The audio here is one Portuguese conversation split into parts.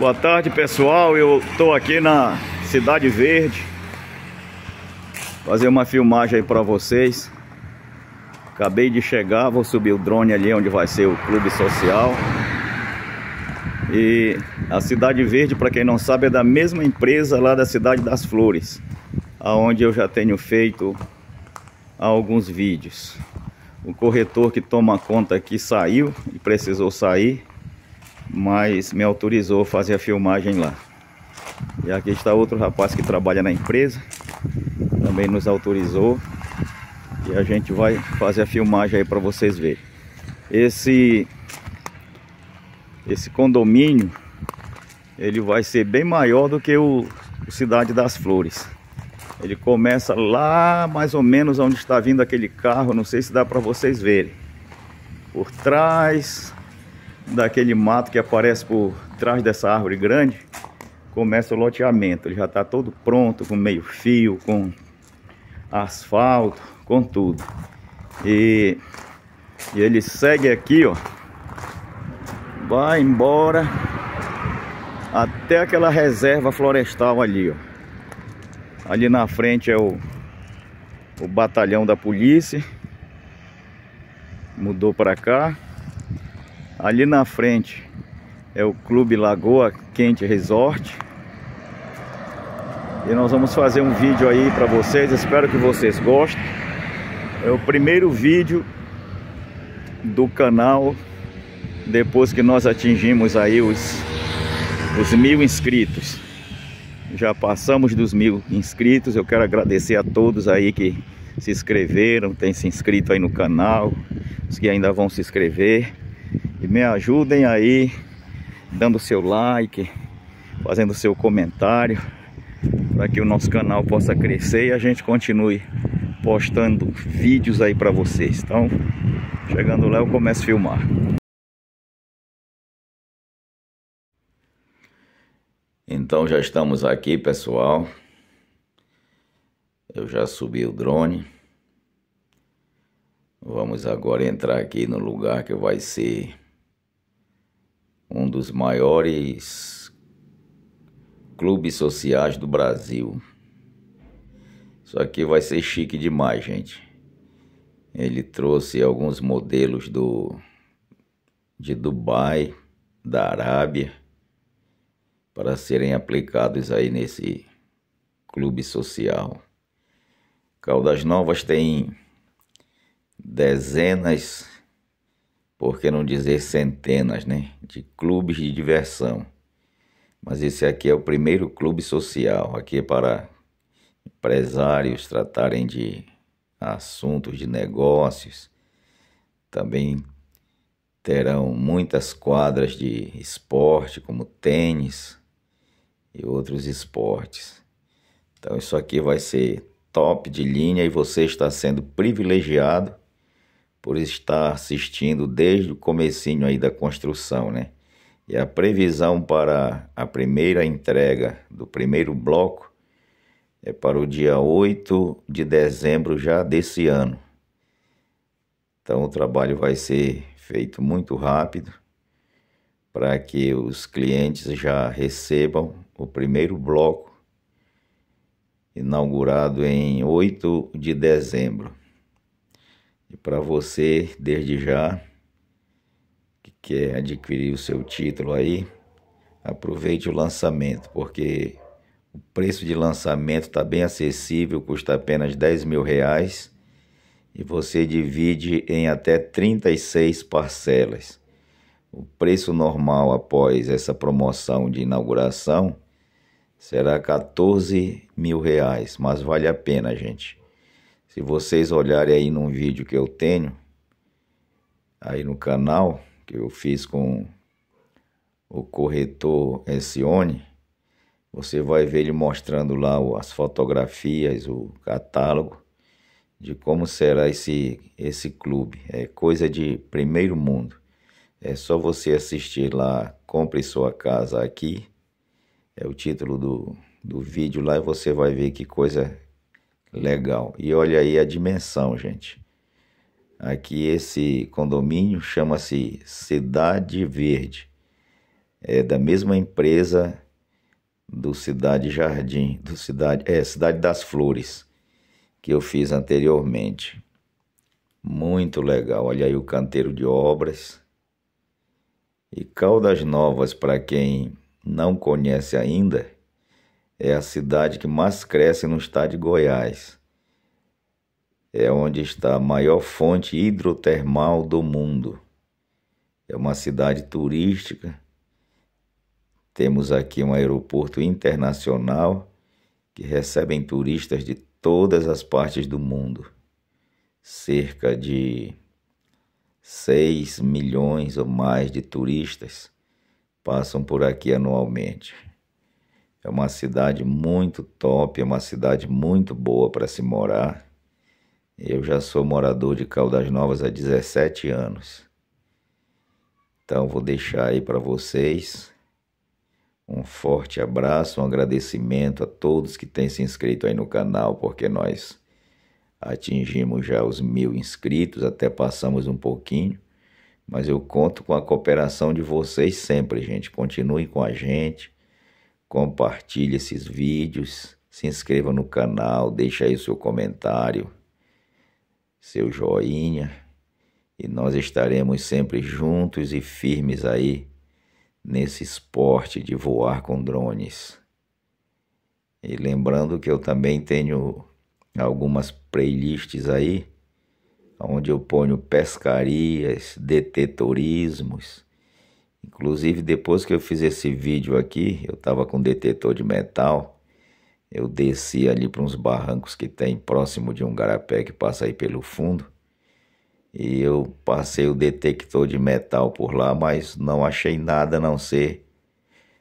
Boa tarde pessoal, eu estou aqui na Cidade Verde Fazer uma filmagem aí para vocês Acabei de chegar, vou subir o drone ali onde vai ser o clube social E a Cidade Verde, para quem não sabe, é da mesma empresa lá da Cidade das Flores aonde eu já tenho feito alguns vídeos O corretor que toma conta aqui saiu e precisou sair mas me autorizou a fazer a filmagem lá. E aqui está outro rapaz que trabalha na empresa, também nos autorizou. E a gente vai fazer a filmagem aí para vocês verem. Esse, esse condomínio, ele vai ser bem maior do que o, o Cidade das Flores. Ele começa lá mais ou menos onde está vindo aquele carro, não sei se dá para vocês verem. Por trás daquele mato que aparece por trás dessa árvore grande, começa o loteamento. Ele já está todo pronto, com meio fio, com asfalto, com tudo. E, e ele segue aqui, ó. Vai embora até aquela reserva florestal ali, ó. Ali na frente é o, o batalhão da polícia. Mudou para cá. Ali na frente é o Clube Lagoa Quente Resort. E nós vamos fazer um vídeo aí para vocês, espero que vocês gostem. É o primeiro vídeo do canal depois que nós atingimos aí os, os mil inscritos. Já passamos dos mil inscritos, eu quero agradecer a todos aí que se inscreveram, tem se inscrito aí no canal, os que ainda vão se inscrever. E me ajudem aí, dando seu like, fazendo seu comentário, para que o nosso canal possa crescer e a gente continue postando vídeos aí para vocês. Então, chegando lá eu começo a filmar. Então já estamos aqui, pessoal. Eu já subi o drone. Vamos agora entrar aqui no lugar que vai ser um dos maiores clubes sociais do Brasil. Isso aqui vai ser chique demais, gente. Ele trouxe alguns modelos do de Dubai, da Arábia, para serem aplicados aí nesse clube social. Caldas Novas tem dezenas por que não dizer centenas, né, de clubes de diversão. Mas esse aqui é o primeiro clube social, aqui é para empresários tratarem de assuntos de negócios. Também terão muitas quadras de esporte, como tênis e outros esportes. Então isso aqui vai ser top de linha e você está sendo privilegiado por estar assistindo desde o comecinho aí da construção, né? E a previsão para a primeira entrega do primeiro bloco é para o dia 8 de dezembro já desse ano. Então o trabalho vai ser feito muito rápido para que os clientes já recebam o primeiro bloco inaugurado em 8 de dezembro. E para você, desde já, que quer adquirir o seu título aí, aproveite o lançamento, porque o preço de lançamento está bem acessível, custa apenas 10 mil reais e você divide em até 36 parcelas. O preço normal após essa promoção de inauguração será 14 mil reais, mas vale a pena, gente. Se vocês olharem aí num vídeo que eu tenho, aí no canal, que eu fiz com o corretor Sione, você vai ver ele mostrando lá as fotografias, o catálogo de como será esse, esse clube. É coisa de primeiro mundo. É só você assistir lá, compre sua casa aqui. É o título do, do vídeo lá e você vai ver que coisa Legal. E olha aí a dimensão, gente. Aqui esse condomínio chama-se Cidade Verde. É da mesma empresa do Cidade Jardim, do Cidade, é, Cidade das Flores, que eu fiz anteriormente. Muito legal. Olha aí o canteiro de obras. E Caldas Novas para quem não conhece ainda, é a cidade que mais cresce no estado de Goiás. É onde está a maior fonte hidrotermal do mundo. É uma cidade turística. Temos aqui um aeroporto internacional que recebem turistas de todas as partes do mundo. Cerca de 6 milhões ou mais de turistas passam por aqui anualmente. É uma cidade muito top, é uma cidade muito boa para se morar. Eu já sou morador de Caldas Novas há 17 anos. Então vou deixar aí para vocês um forte abraço, um agradecimento a todos que têm se inscrito aí no canal, porque nós atingimos já os mil inscritos, até passamos um pouquinho. Mas eu conto com a cooperação de vocês sempre, gente. Continuem com a gente compartilhe esses vídeos, se inscreva no canal, deixe aí seu comentário, seu joinha e nós estaremos sempre juntos e firmes aí nesse esporte de voar com drones. E lembrando que eu também tenho algumas playlists aí, onde eu ponho pescarias, detetorismos, Inclusive, depois que eu fiz esse vídeo aqui, eu estava com um detetor de metal. Eu desci ali para uns barrancos que tem próximo de um garapé que passa aí pelo fundo. E eu passei o detector de metal por lá, mas não achei nada a não ser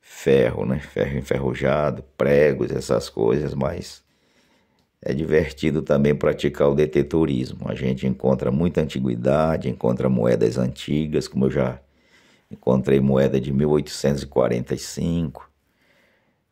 ferro, né? Ferro enferrujado, pregos, essas coisas, mas é divertido também praticar o detetorismo. A gente encontra muita antiguidade, encontra moedas antigas, como eu já Encontrei moeda de 1845,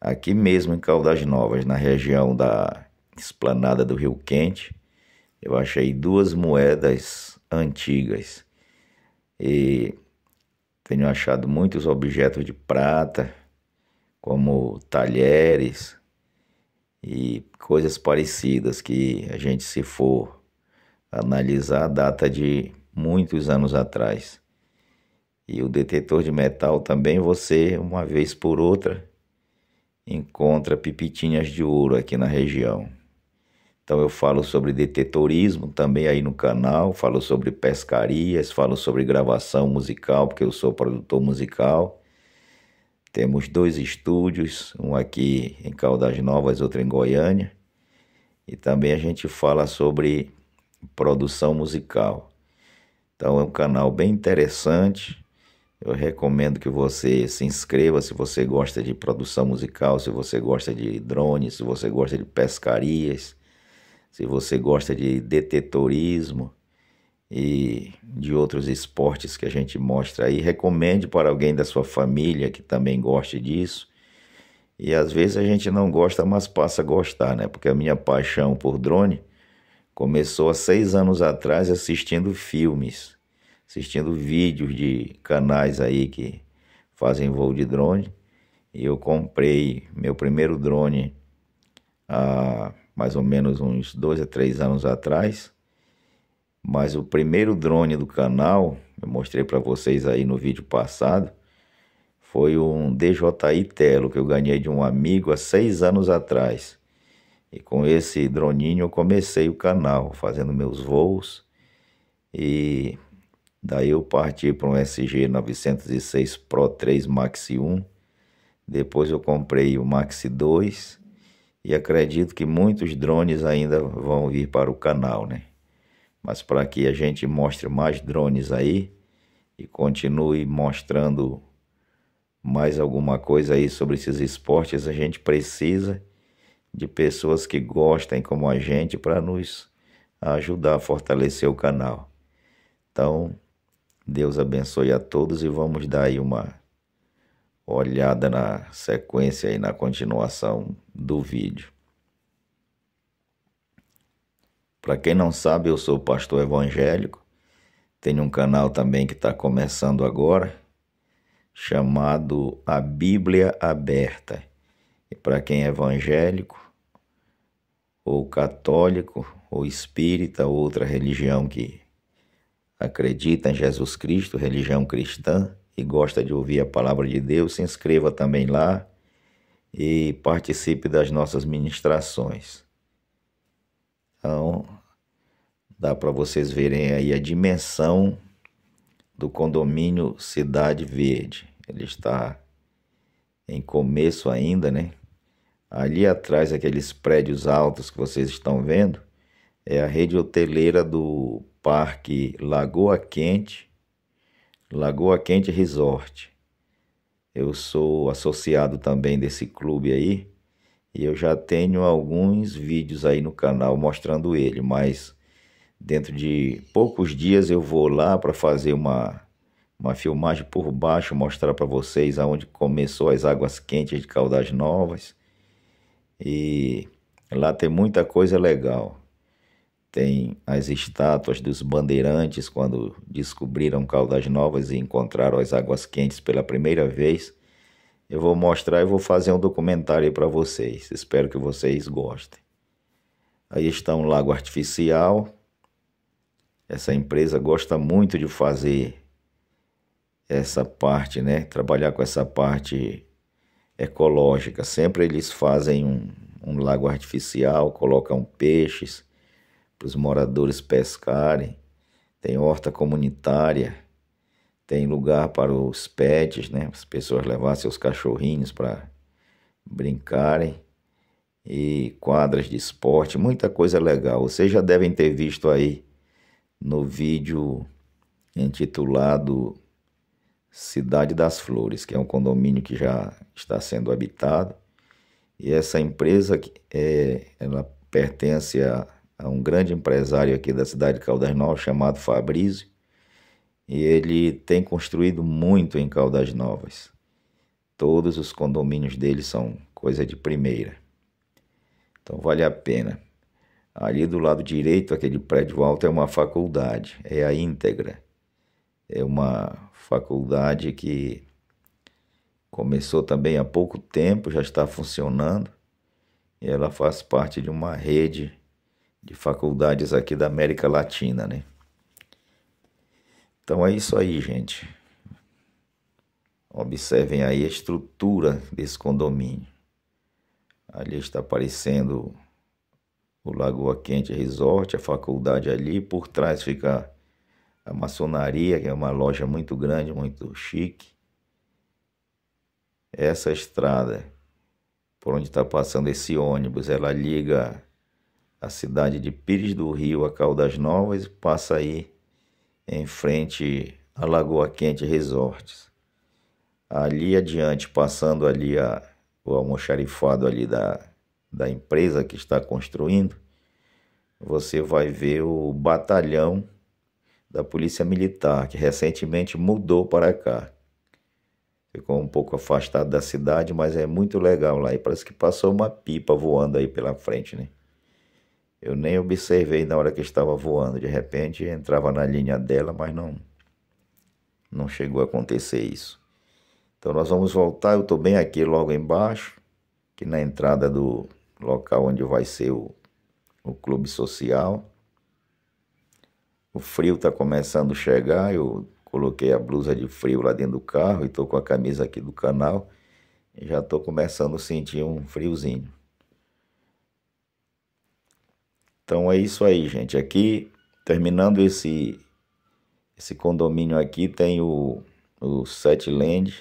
aqui mesmo em Caldas Novas, na região da esplanada do Rio Quente. Eu achei duas moedas antigas e tenho achado muitos objetos de prata, como talheres e coisas parecidas que a gente se for analisar a data de muitos anos atrás. E o detetor de metal também você, uma vez por outra, encontra pipitinhas de ouro aqui na região. Então eu falo sobre detetorismo também aí no canal, falo sobre pescarias, falo sobre gravação musical, porque eu sou produtor musical. Temos dois estúdios, um aqui em Caldas Novas, outro em Goiânia. E também a gente fala sobre produção musical. Então é um canal bem interessante. Eu recomendo que você se inscreva se você gosta de produção musical, se você gosta de drones, se você gosta de pescarias, se você gosta de detetorismo e de outros esportes que a gente mostra aí. Recomende para alguém da sua família que também goste disso. E às vezes a gente não gosta, mas passa a gostar, né? Porque a minha paixão por drone começou há seis anos atrás assistindo filmes assistindo vídeos de canais aí que fazem voo de drone. E eu comprei meu primeiro drone há mais ou menos uns dois a três anos atrás. Mas o primeiro drone do canal, eu mostrei para vocês aí no vídeo passado, foi um DJI Telo que eu ganhei de um amigo há seis anos atrás. E com esse droninho eu comecei o canal, fazendo meus voos e Daí eu parti para um SG 906 Pro 3 Maxi 1. Depois eu comprei o Maxi 2 e acredito que muitos drones ainda vão vir para o canal, né? Mas para que a gente mostre mais drones aí e continue mostrando mais alguma coisa aí sobre esses esportes, a gente precisa de pessoas que gostem como a gente para nos ajudar a fortalecer o canal. Então, Deus abençoe a todos e vamos dar aí uma olhada na sequência e na continuação do vídeo. Para quem não sabe, eu sou pastor evangélico. Tenho um canal também que está começando agora, chamado A Bíblia Aberta. E para quem é evangélico, ou católico, ou espírita, ou outra religião que acredita em Jesus Cristo, religião cristã, e gosta de ouvir a palavra de Deus, se inscreva também lá e participe das nossas ministrações. Então, dá para vocês verem aí a dimensão do condomínio Cidade Verde. Ele está em começo ainda, né? Ali atrás, aqueles prédios altos que vocês estão vendo, é a rede hoteleira do Parque Lagoa Quente, Lagoa Quente Resort. Eu sou associado também desse clube aí e eu já tenho alguns vídeos aí no canal mostrando ele, mas dentro de poucos dias eu vou lá para fazer uma uma filmagem por baixo, mostrar para vocês aonde começou as águas quentes de Caldas Novas. E lá tem muita coisa legal tem as estátuas dos bandeirantes quando descobriram Caldas Novas e encontraram as águas quentes pela primeira vez. Eu vou mostrar e vou fazer um documentário para vocês. Espero que vocês gostem. Aí está um lago artificial. Essa empresa gosta muito de fazer essa parte, né? Trabalhar com essa parte ecológica. Sempre eles fazem um, um lago artificial, colocam peixes para os moradores pescarem, tem horta comunitária, tem lugar para os pets, né? As pessoas levarem seus cachorrinhos para brincarem e quadras de esporte, muita coisa legal. Vocês já devem ter visto aí no vídeo intitulado Cidade das Flores, que é um condomínio que já está sendo habitado. E essa empresa é, ela pertence a a um grande empresário aqui da cidade de Caldas Novas chamado Fabrício, e ele tem construído muito em Caldas Novas. Todos os condomínios dele são coisa de primeira. Então vale a pena. Ali do lado direito, aquele prédio alto é uma faculdade, é a íntegra. É uma faculdade que começou também há pouco tempo, já está funcionando. E ela faz parte de uma rede de faculdades aqui da América Latina, né? Então é isso aí, gente. Observem aí a estrutura desse condomínio. Ali está aparecendo o Lagoa Quente Resort, a faculdade ali. Por trás fica a maçonaria, que é uma loja muito grande, muito chique. Essa estrada, por onde está passando esse ônibus, ela liga a cidade de Pires do Rio a Caldas Novas e passa aí em frente à Lagoa Quente Resorts. Ali adiante, passando ali a, o almoxarifado ali da, da empresa que está construindo, você vai ver o batalhão da Polícia Militar, que recentemente mudou para cá. Ficou um pouco afastado da cidade, mas é muito legal lá. E parece que passou uma pipa voando aí pela frente, né? Eu nem observei na hora que estava voando. De repente entrava na linha dela, mas não, não chegou a acontecer isso. Então nós vamos voltar. Eu estou bem aqui logo embaixo, que na entrada do local onde vai ser o, o clube social. O frio está começando a chegar. Eu coloquei a blusa de frio lá dentro do carro e estou com a camisa aqui do canal. E já estou começando a sentir um friozinho. Então é isso aí, gente. Aqui, terminando esse, esse condomínio aqui, tem o, o Setland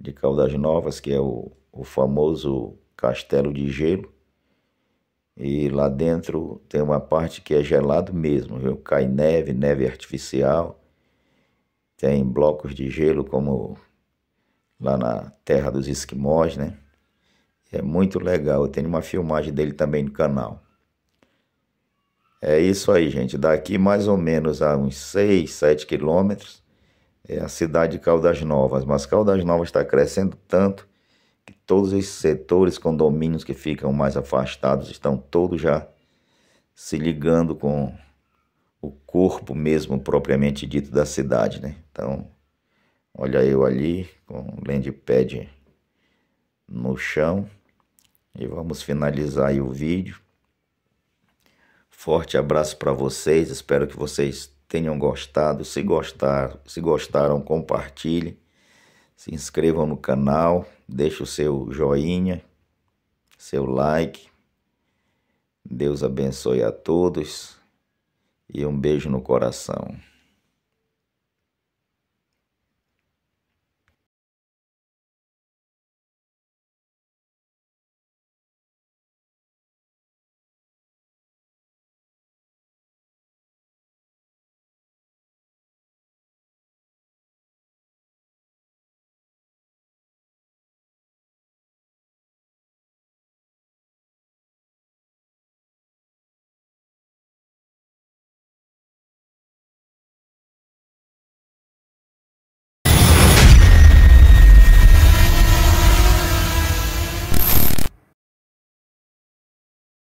de Caldas Novas, que é o, o famoso castelo de gelo. E lá dentro tem uma parte que é gelado mesmo, viu? Cai neve, neve artificial. Tem blocos de gelo como lá na terra dos esquimós, né? É muito legal. Eu tenho uma filmagem dele também no canal. É isso aí, gente. Daqui mais ou menos a uns 6, 7 quilômetros é a cidade de Caldas Novas. Mas Caldas Novas está crescendo tanto que todos esses setores, condomínios que ficam mais afastados, estão todos já se ligando com o corpo mesmo propriamente dito da cidade, né? Então, olha eu ali com o landpad no chão e vamos finalizar aí o vídeo Forte abraço para vocês, espero que vocês tenham gostado. Se gostar, se gostaram, compartilhe. Se inscrevam no canal, deixe o seu joinha, seu like. Deus abençoe a todos e um beijo no coração.